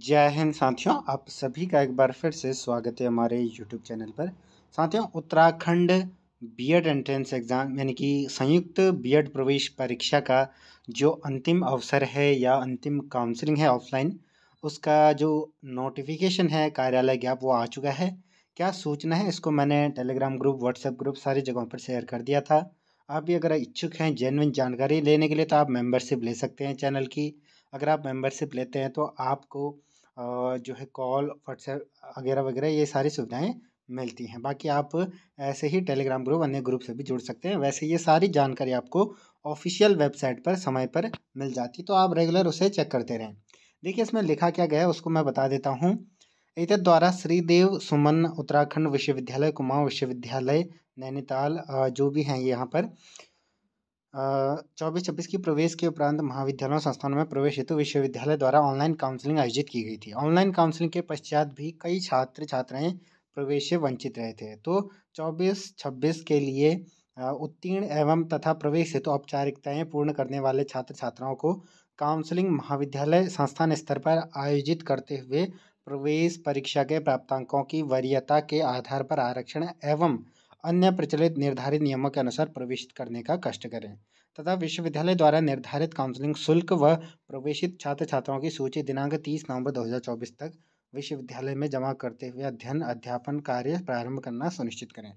जय हिंद साथियों आप सभी का एक बार फिर से स्वागत है हमारे यूट्यूब चैनल पर साथियों उत्तराखंड बीएड एंट्रेंस एग्ज़ाम यानी कि संयुक्त बीएड e प्रवेश परीक्षा का जो अंतिम अवसर है या अंतिम काउंसलिंग है ऑफलाइन उसका जो नोटिफिकेशन है कार्यालय गैप वो आ चुका है क्या सूचना है इसको मैंने टेलीग्राम ग्रुप व्हाट्सएप ग्रुप सारी जगहों पर शेयर कर दिया था आप भी अगर इच्छुक हैं जेनविन जानकारी लेने के लिए तो आप मेंबरशिप ले सकते हैं चैनल की अगर आप मेंबरशिप लेते हैं तो आपको जो है कॉल व्हाट्सएप वगैरह वगैरह ये सारी सुविधाएं मिलती हैं बाकी आप ऐसे ही टेलीग्राम ग्रुप अन्य ग्रुप से भी जुड़ सकते हैं वैसे ये सारी जानकारी आपको ऑफिशियल वेबसाइट पर समय पर मिल जाती है तो आप रेगुलर उसे चेक करते रहें देखिए इसमें लिखा क्या गया है उसको मैं बता देता हूँ द्वारा श्रीदेव सुमन उत्तराखंड विश्वविद्यालय कुमाऊँ विश्वविद्यालय नैनीताल जो भी हैं यहाँ पर चौबीस छब्बीस की प्रवेश के उपरांत महाविद्यालयों संस्थानों में प्रवेश हेतु विश्वविद्यालय द्वारा ऑनलाइन काउंसलिंग आयोजित की गई थी ऑनलाइन काउंसलिंग के पश्चात भी कई छात्र छात्राएं प्रवेश से वंचित रहे थे तो चौबीस छब्बीस के लिए उत्तीर्ण एवं तथा प्रवेश हेतु औपचारिकताएँ पूर्ण करने वाले छात्र छात्राओं को काउंसलिंग महाविद्यालय संस्थान स्तर पर आयोजित करते हुए प्रवेश परीक्षा के प्राप्तांकों की वरीयता के आधार पर आरक्षण एवं अन्य प्रचलित निर्धारित नियमों के अनुसार प्रवेशित करने का कष्ट करें तथा विश्वविद्यालय द्वारा निर्धारित काउंसलिंग शुल्क व प्रवेशित छात्र छात्राओं की सूची दिनांक तीस नवंबर 2024 तक विश्वविद्यालय में जमा करते हुए अध्ययन अध्यापन कार्य प्रारंभ करना सुनिश्चित करें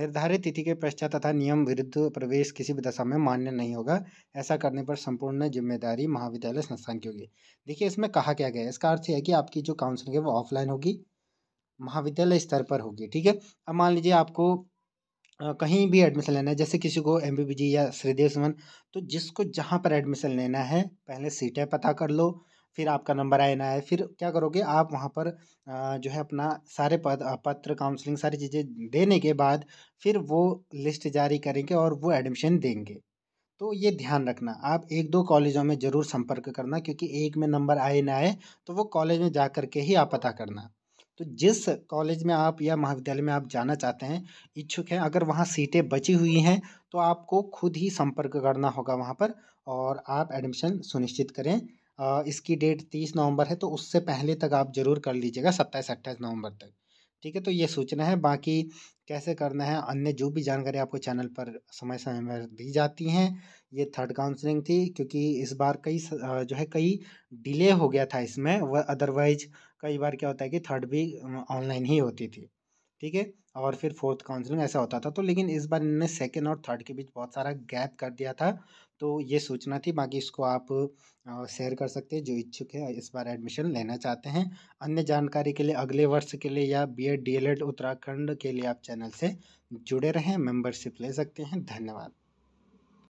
निर्धारित तिथि के पश्चात तथा नियम विरुद्ध प्रवेश किसी भी दशा में मान्य नहीं होगा ऐसा करने पर संपूर्ण जिम्मेदारी महाविद्यालय संस्थान की होगी देखिए इसमें कहा क्या गया इसका अर्थ है कि आपकी जो काउंसलिंग है वो ऑफलाइन होगी महाविद्यालय स्तर पर होगी ठीक है अब मान लीजिए आपको कहीं भी एडमिशन लेना है जैसे किसी को एम या श्रीदेव सुमन तो जिसको जहाँ पर एडमिशन लेना है पहले सीटें पता कर लो फिर आपका नंबर आना है फिर क्या करोगे आप वहाँ पर जो है अपना सारे पद पत्र काउंसलिंग सारी चीज़ें देने के बाद फिर वो लिस्ट जारी करेंगे और वो एडमिशन देंगे तो ये ध्यान रखना आप एक दो कॉलेजों में ज़रूर संपर्क करना क्योंकि एक में नंबर आए ना आए तो वो कॉलेज में जा कर के ही आप पता करना तो जिस कॉलेज में आप या महाविद्यालय में आप जाना चाहते हैं इच्छुक हैं अगर वहाँ सीटें बची हुई हैं तो आपको खुद ही संपर्क करना होगा वहाँ पर और आप एडमिशन सुनिश्चित करें इसकी डेट तीस नवंबर है तो उससे पहले तक आप ज़रूर कर लीजिएगा सत्ताईस अट्ठाईस नवंबर तक ठीक है तो ये सूचना है बाकी कैसे करना है अन्य जो भी जानकारी आपको चैनल पर समय समय में दी जाती हैं ये थर्ड काउंसलिंग थी क्योंकि इस बार कई जो है कई डिले हो गया था इसमें वह अदरवाइज कई बार क्या होता है कि थर्ड भी ऑनलाइन ही होती थी ठीक है और फिर फोर्थ काउंसलिंग ऐसा होता था तो लेकिन इस बार इन्होंने सेकेंड और थर्ड के बीच बहुत सारा गैप कर दिया था तो ये सूचना थी बाकी इसको आप शेयर कर सकते हैं जो इच्छुक है इस बार एडमिशन लेना चाहते हैं अन्य जानकारी के लिए अगले वर्ष के लिए या बी एड डी उत्तराखंड के लिए आप चैनल से जुड़े रहें मेम्बरशिप ले सकते हैं धन्यवाद